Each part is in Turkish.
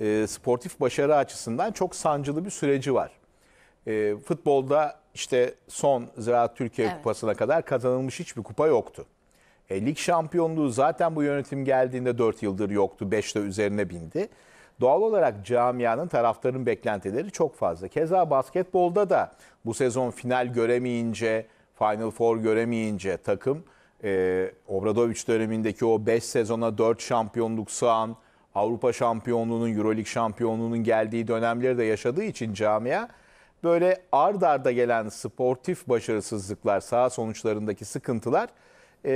e, sportif başarı açısından çok sancılı bir süreci var. E, futbolda işte son Ziraat Türkiye evet. Kupası'na kadar kazanılmış hiçbir kupa yoktu. E, lig şampiyonluğu zaten bu yönetim geldiğinde 4 yıldır yoktu, 5 de üzerine bindi. Doğal olarak camianın, taraftarın beklentileri çok fazla. Keza basketbolda da bu sezon final göremeyince, Final Four göremeyince takım e, Obradoviç dönemindeki o 5 sezona 4 şampiyonluk sığan, Avrupa şampiyonluğunun, Euroleague şampiyonluğunun geldiği dönemleri de yaşadığı için camia böyle ard arda gelen sportif başarısızlıklar, saha sonuçlarındaki sıkıntılar e,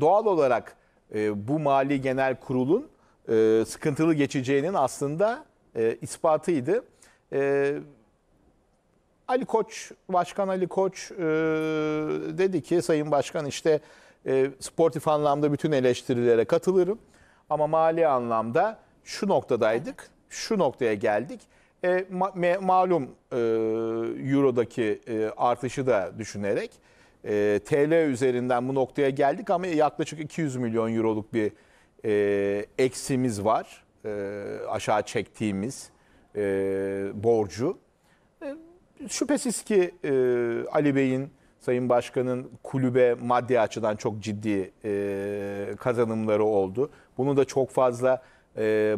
doğal olarak e, bu mali genel kurulun e, sıkıntılı geçeceğinin aslında ispatıydı. Ali Koç, Başkan Ali Koç dedi ki Sayın Başkan işte sportif anlamda bütün eleştirilere katılırım ama mali anlamda şu noktadaydık, şu noktaya geldik. E, ma me malum e, Euro'daki e, artışı da düşünerek e, TL üzerinden bu noktaya geldik ama yaklaşık 200 milyon Euro'luk bir e, eksimiz var. E, aşağı çektiğimiz e, borcu. E, şüphesiz ki e, Ali Bey'in, Sayın Başkan'ın kulübe maddi açıdan çok ciddi e, kazanımları oldu. Bunu da çok fazla e,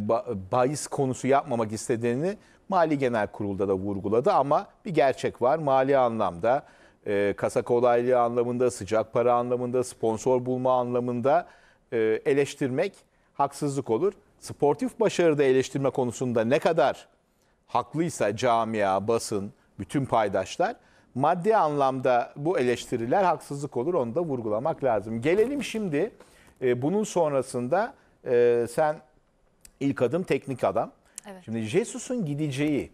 bahis konusu yapmamak istediğini Mali Genel Kurul'da da vurguladı ama bir gerçek var. Mali anlamda, e, kasa kolaylığı anlamında, sıcak para anlamında, sponsor bulma anlamında e, eleştirmek haksızlık olur. Sportif başarıda eleştirme konusunda ne kadar haklıysa camia, basın, bütün paydaşlar maddi anlamda bu eleştiriler haksızlık olur. Onu da vurgulamak lazım. Gelelim şimdi e, bunun sonrasında e, sen İlk adım teknik adam. Evet. Şimdi Jesus'un gideceği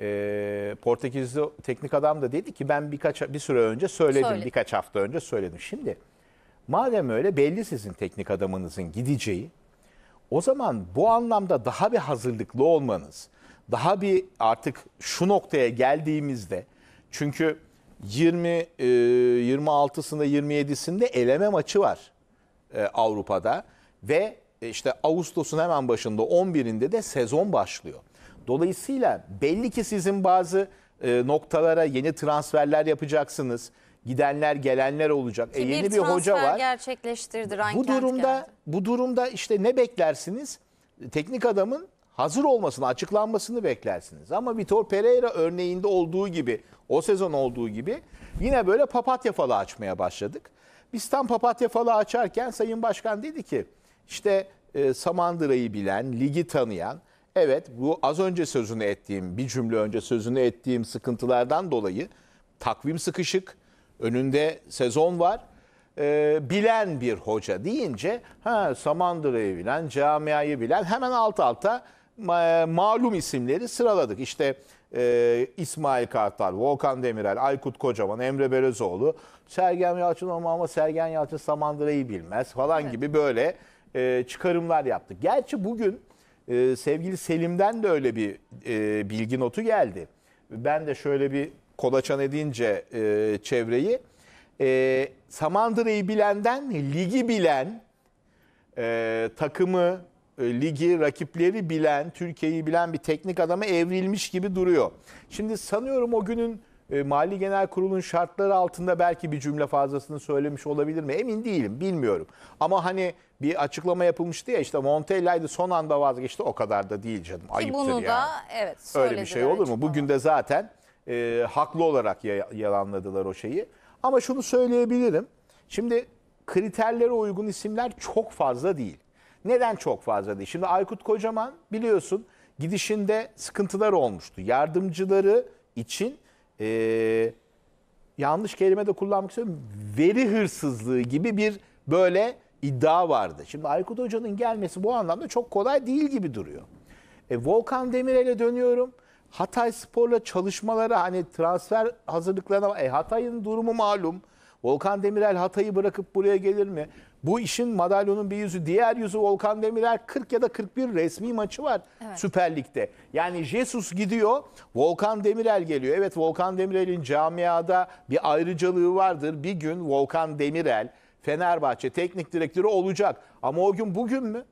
e, Portekizli teknik adam da dedi ki ben birkaç bir süre önce söyledim, Söyle. birkaç hafta önce söyledim. Şimdi madem öyle belli sizin teknik adamınızın gideceği. O zaman bu anlamda daha bir hazırlıklı olmanız, daha bir artık şu noktaya geldiğimizde çünkü 20 e, 26'sında 27'sinde eleme maçı var e, Avrupa'da ve e, işte Ağustos'un hemen başında 11'inde de sezon başlıyor. Dolayısıyla belli ki sizin bazı e, noktalara yeni transferler yapacaksınız. Gidenler gelenler olacak. E, ki e, yeni bir, bir hoca var. gerçekleştirdi. Bu durumda geldi. bu durumda işte ne beklersiniz? Teknik adamın hazır olmasını, açıklanmasını beklersiniz. Ama Vitor Pereira örneğinde olduğu gibi, o sezon olduğu gibi yine böyle papatya falı açmaya başladık. Biz tam papatya falı açarken Sayın Başkan dedi ki işte e, Samandıra'yı bilen, ligi tanıyan, evet bu az önce sözünü ettiğim, bir cümle önce sözünü ettiğim sıkıntılardan dolayı takvim sıkışık, önünde sezon var. E, bilen bir hoca deyince ha Samandıra'yı bilen, camiayı bilen hemen alt alta ma malum isimleri sıraladık. İşte e, İsmail Kartal, Volkan Demirel, Aykut Kocaman, Emre Belözoğlu, Sergen Yalçın ama Sergen Yalçın Samandıra'yı bilmez falan evet. gibi böyle e, çıkarımlar yaptı. Gerçi bugün e, sevgili Selim'den de öyle bir e, bilgi notu geldi. Ben de şöyle bir kolaçan edince e, çevreyi. E, Samandıra'yı bilenden ligi bilen, e, takımı, e, ligi, rakipleri bilen, Türkiye'yi bilen bir teknik adama evrilmiş gibi duruyor. Şimdi sanıyorum o günün e, Mali Genel Kurul'un şartları altında belki bir cümle fazlasını söylemiş olabilir mi? Emin değilim, bilmiyorum. Ama hani bir açıklama yapılmıştı ya işte Montella'ydı son anda vazgeçti o kadar da değil canım. Ki Ayıptır bunu yani. da evet Öyle bir şey olur mu? Açıklama. Bugün de zaten e, haklı olarak yalanladılar o şeyi. Ama şunu söyleyebilirim. Şimdi kriterlere uygun isimler çok fazla değil. Neden çok fazla değil? Şimdi Aykut Kocaman biliyorsun gidişinde sıkıntılar olmuştu. Yardımcıları için e, yanlış kelime de kullanmak istiyorum. Veri hırsızlığı gibi bir böyle iddia vardı. Şimdi Aykut Hoca'nın gelmesi bu anlamda çok kolay değil gibi duruyor. E, Volkan Demirel'e dönüyorum. Hatay Spor'la çalışmaları hani transfer hazırlıklarına e, Hatay'ın durumu malum. Volkan Demirel Hatay'ı bırakıp buraya gelir mi? Bu işin madalyonun bir yüzü. Diğer yüzü Volkan Demirel 40 ya da 41 resmi maçı var evet. Süper Lig'de. Yani Jesus gidiyor, Volkan Demirel geliyor. Evet Volkan Demirel'in camiada bir ayrıcalığı vardır. Bir gün Volkan Demirel Fenerbahçe teknik direktörü olacak. Ama o gün bugün mü?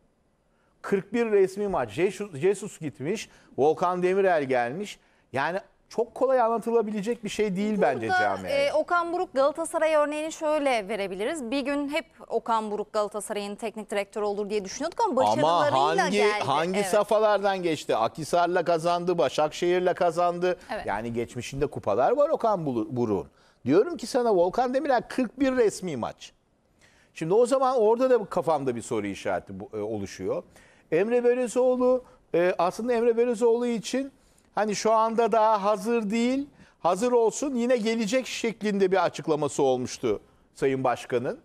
41 resmi maç. Jesus, Jesus gitmiş, Volkan Demirel gelmiş. Yani çok kolay anlatılabilecek bir şey değil Burada, bence Cami. E, Okan Buruk Galatasaray örneğini şöyle verebiliriz. Bir gün hep Okan Buruk Galatasaray'ın teknik direktörü olur diye düşünüyorduk ama başarılarıyla geldi. ama hangi, geldi. hangi evet. safhalardan geçti? Akisar'la kazandı, Başakşehir'le kazandı. Evet. Yani geçmişinde kupalar var Okan Buruk'un. Diyorum ki sana Volkan Demirel 41 resmi maç. Şimdi o zaman orada da kafamda bir soru işareti e, oluşuyor. Emre Belözoğlu e, aslında Emre Belözoğlu için Hani şu anda daha hazır değil, hazır olsun yine gelecek şeklinde bir açıklaması olmuştu Sayın Başkan'ın.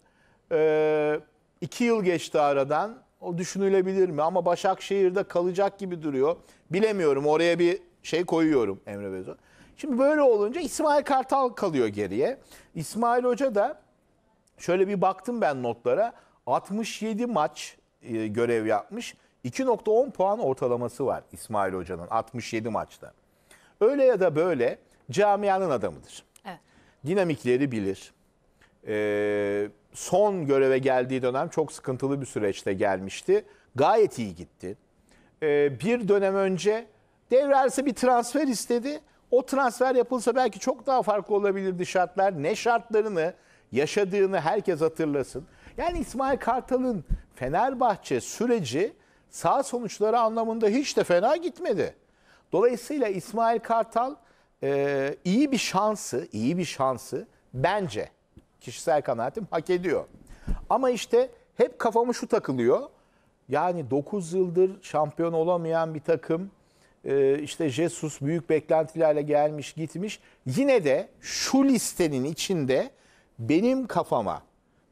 Ee, iki yıl geçti aradan. O düşünülebilir mi? Ama Başakşehir'de kalacak gibi duruyor. Bilemiyorum. Oraya bir şey koyuyorum Emre Bezo. Şimdi böyle olunca İsmail Kartal kalıyor geriye. İsmail Hoca da şöyle bir baktım ben notlara. 67 maç e, görev yapmış. 2.10 puan ortalaması var İsmail Hoca'nın 67 maçta. Öyle ya da böyle camianın adamıdır. Evet. Dinamikleri bilir. Ee, son göreve geldiği dönem çok sıkıntılı bir süreçte gelmişti. Gayet iyi gitti. Ee, bir dönem önce devrelse bir transfer istedi. O transfer yapılsa belki çok daha farklı olabilirdi şartlar. Ne şartlarını yaşadığını herkes hatırlasın. Yani İsmail Kartal'ın Fenerbahçe süreci sağ sonuçları anlamında hiç de fena gitmedi. Dolayısıyla İsmail Kartal e, iyi bir şansı, iyi bir şansı bence kişisel kanaatim hak ediyor. Ama işte hep kafamı şu takılıyor. Yani 9 yıldır şampiyon olamayan bir takım e, işte Jesus büyük beklentilerle gelmiş gitmiş. Yine de şu listenin içinde benim kafama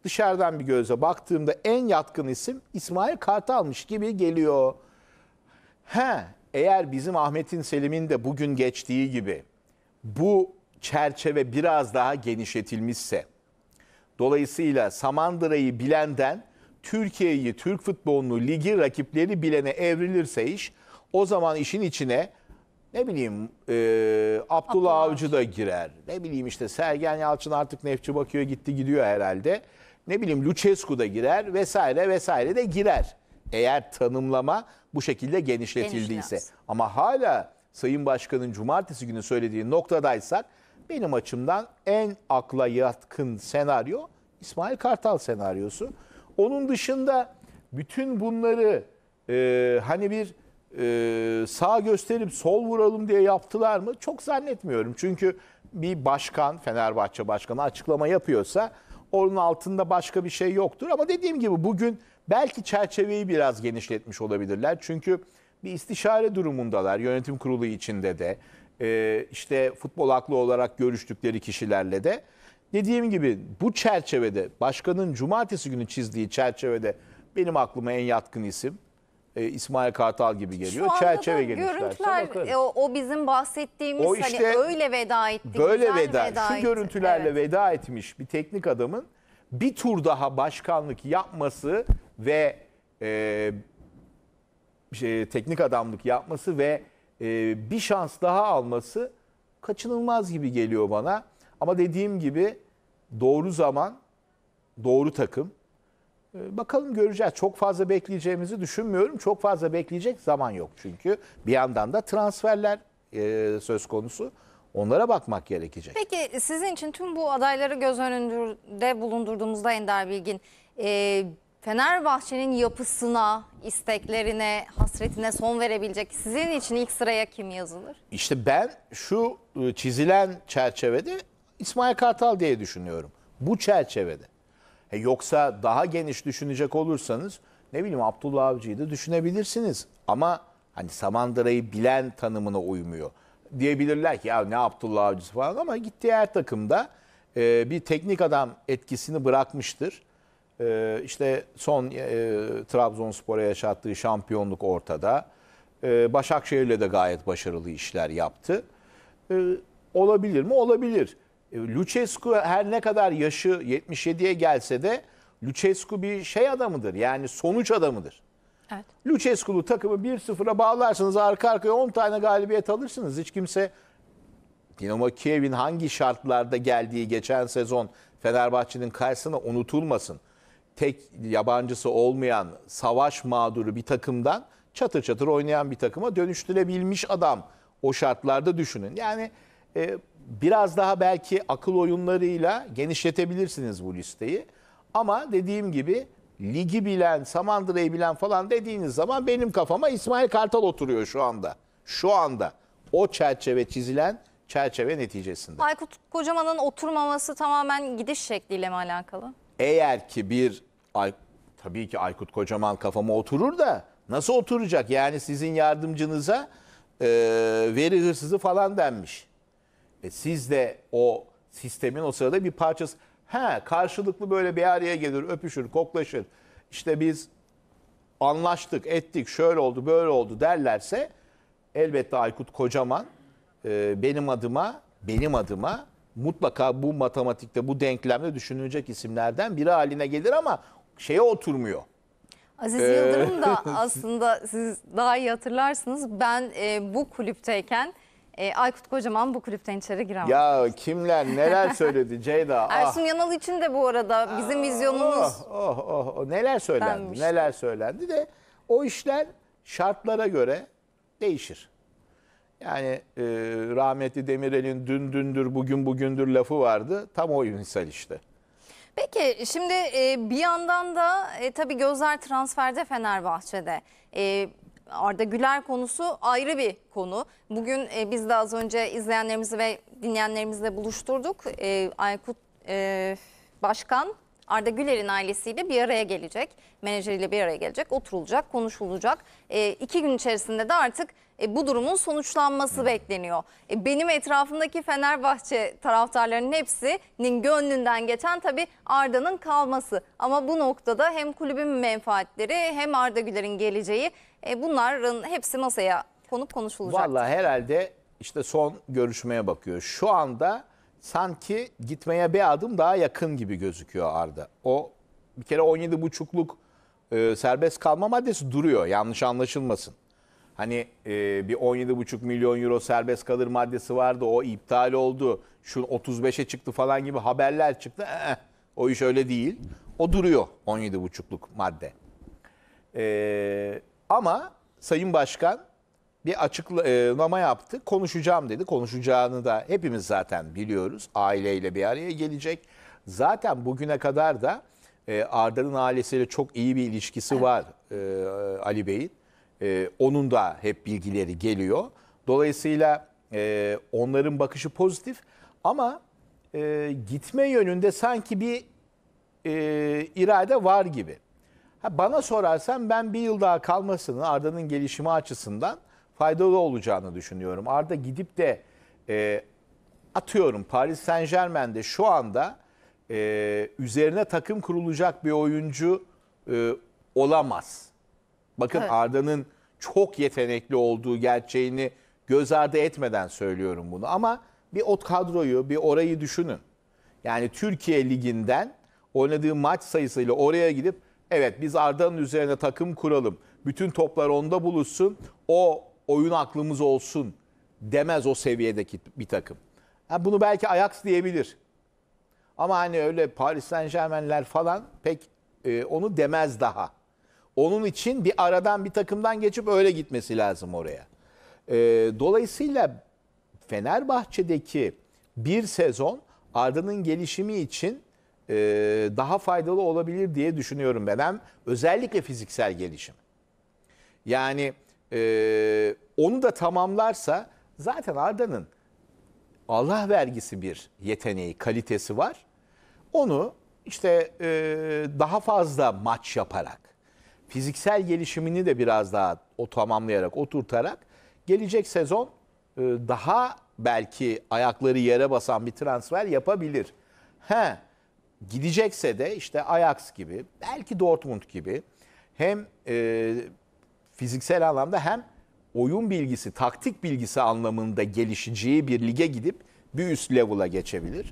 dışarıdan bir göze baktığımda en yatkın isim İsmail Kartal'mış gibi geliyor. He, eğer bizim Ahmet'in Selim'in de bugün geçtiği gibi bu çerçeve biraz daha genişletilmişse, dolayısıyla Samandıra'yı bilenden Türkiye'yi, Türk futbolunu, ligi, rakipleri bilene evrilirse iş, o zaman işin içine ne bileyim e, Abdullah, Abdullah Avcı da girer. Ne bileyim işte Sergen Yalçın artık Nefçi bakıyor gitti gidiyor herhalde ne bileyim Lucescu da girer vesaire vesaire de girer. Eğer tanımlama bu şekilde genişletildiyse. Genişlensin. Ama hala Sayın Başkan'ın cumartesi günü söylediği noktadaysak benim açımdan en akla yatkın senaryo İsmail Kartal senaryosu. Onun dışında bütün bunları e, hani bir e, sağ gösterip sol vuralım diye yaptılar mı? Çok zannetmiyorum. Çünkü bir başkan, Fenerbahçe başkanı açıklama yapıyorsa onun altında başka bir şey yoktur. Ama dediğim gibi bugün belki çerçeveyi biraz genişletmiş olabilirler. Çünkü bir istişare durumundalar yönetim kurulu içinde de. Ee, işte futbol aklı olarak görüştükleri kişilerle de. Dediğim gibi bu çerçevede başkanın cumartesi günü çizdiği çerçevede benim aklıma en yatkın isim e, İsmail Kartal gibi geliyor. Şu Çerçeve gelmişler. Görüntüler e, o, bizim bahsettiğimiz o hani işte, hani öyle veda ettik. Böyle veda, veda şu görüntülerle evet. veda etmiş bir teknik adamın bir tur daha başkanlık yapması ve e, şey, teknik adamlık yapması ve e, bir şans daha alması kaçınılmaz gibi geliyor bana. Ama dediğim gibi doğru zaman, doğru takım, ee, bakalım göreceğiz. Çok fazla bekleyeceğimizi düşünmüyorum. Çok fazla bekleyecek zaman yok çünkü. Bir yandan da transferler e, söz konusu. Onlara bakmak gerekecek. Peki sizin için tüm bu adayları göz önünde bulundurduğumuzda Ender Bilgin, e, Fenerbahçe'nin yapısına, isteklerine, hasretine son verebilecek sizin için ilk sıraya kim yazılır? İşte ben şu e, çizilen çerçevede İsmail Kartal diye düşünüyorum. Bu çerçevede. He yoksa daha geniş düşünecek olursanız ne bileyim Abdullah Avcı'yı da düşünebilirsiniz. Ama hani Samandıra'yı bilen tanımına uymuyor. Diyebilirler ki ya ne Abdullah Avcı'sı falan ama gittiği her takımda e, bir teknik adam etkisini bırakmıştır. E, işte son e, Trabzonspor'a yaşattığı şampiyonluk ortada. E, Başakşehir'le de gayet başarılı işler yaptı. E, olabilir mi? Olabilir. E, Lucescu her ne kadar yaşı 77'ye gelse de Lucescu bir şey adamıdır. Yani sonuç adamıdır. Evet. Lucescu'lu takımı 1-0'a bağlarsanız arka arkaya 10 tane galibiyet alırsınız. Hiç kimse Dinamo Kiev'in hangi şartlarda geldiği geçen sezon Fenerbahçe'nin karşısına unutulmasın. Tek yabancısı olmayan savaş mağduru bir takımdan çatır çatır oynayan bir takıma dönüştürebilmiş adam o şartlarda düşünün. Yani e, biraz daha belki akıl oyunlarıyla genişletebilirsiniz bu listeyi. Ama dediğim gibi ligi bilen, Samandıra'yı bilen falan dediğiniz zaman benim kafama İsmail Kartal oturuyor şu anda. Şu anda o çerçeve çizilen çerçeve neticesinde. Aykut Kocaman'ın oturmaması tamamen gidiş şekliyle mi alakalı? Eğer ki bir ay, tabii ki Aykut Kocaman kafama oturur da nasıl oturacak? Yani sizin yardımcınıza e, veri hırsızı falan denmiş. E siz de o sistemin o sırada bir parçası. Ha karşılıklı böyle bir araya gelir, öpüşür, koklaşır. İşte biz anlaştık, ettik, şöyle oldu, böyle oldu derlerse elbette Aykut Kocaman e, benim adıma, benim adıma mutlaka bu matematikte, bu denklemde düşünülecek isimlerden biri haline gelir ama şeye oturmuyor. Aziz Yıldırım da e, aslında siz daha iyi hatırlarsınız. Ben e, bu kulüpteyken e, Aykut Kocaman bu kulüpten içeri giremez. Ya kimler neler söyledi Ceyda. Ah. Ersun ah. Yanal için de bu arada bizim ah, vizyonumuz. Oh, oh, oh, oh, neler söylendi denmişti. neler söylendi de o işler şartlara göre değişir. Yani e, rahmetli Demirel'in dün dündür bugün bugündür lafı vardı. Tam o misal işte. Peki şimdi e, bir yandan da e, tabii gözler transferde Fenerbahçe'de. E, Arda Güler konusu ayrı bir konu. Bugün e, biz de az önce izleyenlerimizi ve dinleyenlerimizle buluşturduk. E, Aykut e, Başkan Arda Güler'in ailesiyle bir araya gelecek. Menajeriyle bir araya gelecek. Oturulacak, konuşulacak. E, iki gün içerisinde de artık e, bu durumun sonuçlanması Hı. bekleniyor. E, benim etrafımdaki Fenerbahçe taraftarlarının hepsinin gönlünden geçen tabii Arda'nın kalması. Ama bu noktada hem kulübün menfaatleri hem Arda Güler'in geleceği e, bunların hepsi masaya konup konuşulacak. Valla herhalde işte son görüşmeye bakıyor. Şu anda sanki gitmeye bir adım daha yakın gibi gözüküyor Arda. O bir kere 17.5'luk e, serbest kalma maddesi duruyor yanlış anlaşılmasın. Hani e, bir buçuk milyon euro serbest kalır maddesi vardı. O iptal oldu. Şu 35'e çıktı falan gibi haberler çıktı. Ee, o iş öyle değil. O duruyor 17,5'luk madde. E, ama Sayın Başkan bir açıklama e, yaptı. Konuşacağım dedi. Konuşacağını da hepimiz zaten biliyoruz. Aileyle bir araya gelecek. Zaten bugüne kadar da e, Arda'nın ailesiyle çok iyi bir ilişkisi evet. var e, Ali Bey'in. Onun da hep bilgileri geliyor. Dolayısıyla onların bakışı pozitif ama gitme yönünde sanki bir irade var gibi. bana sorarsan ben bir yıl daha kalmasını Arda'nın gelişimi açısından faydalı olacağını düşünüyorum. Arda gidip de e, atıyorum Paris Saint Germain'de şu anda e, üzerine takım kurulacak bir oyuncu e, olamaz. Bakın evet. Arda'nın çok yetenekli olduğu gerçeğini göz ardı etmeden söylüyorum bunu. Ama bir ot kadroyu, bir orayı düşünün. Yani Türkiye Ligi'nden oynadığı maç sayısıyla oraya gidip evet biz Arda'nın üzerine takım kuralım. Bütün toplar onda buluşsun. O oyun aklımız olsun demez o seviyedeki bir takım. Yani bunu belki Ajax diyebilir. Ama hani öyle Paris Saint Germain'ler falan pek e, onu demez daha. Onun için bir aradan bir takımdan geçip öyle gitmesi lazım oraya. E, dolayısıyla Fenerbahçe'deki bir sezon Arda'nın gelişimi için e, daha faydalı olabilir diye düşünüyorum ben. Hem özellikle fiziksel gelişim. Yani ee, onu da tamamlarsa zaten Arda'nın Allah vergisi bir yeteneği, kalitesi var. Onu işte e, daha fazla maç yaparak, fiziksel gelişimini de biraz daha o tamamlayarak, oturtarak gelecek sezon e, daha belki ayakları yere basan bir transfer yapabilir. He, gidecekse de işte Ajax gibi, belki Dortmund gibi hem e, fiziksel anlamda hem oyun bilgisi, taktik bilgisi anlamında gelişeceği bir lige gidip bir üst level'a geçebilir.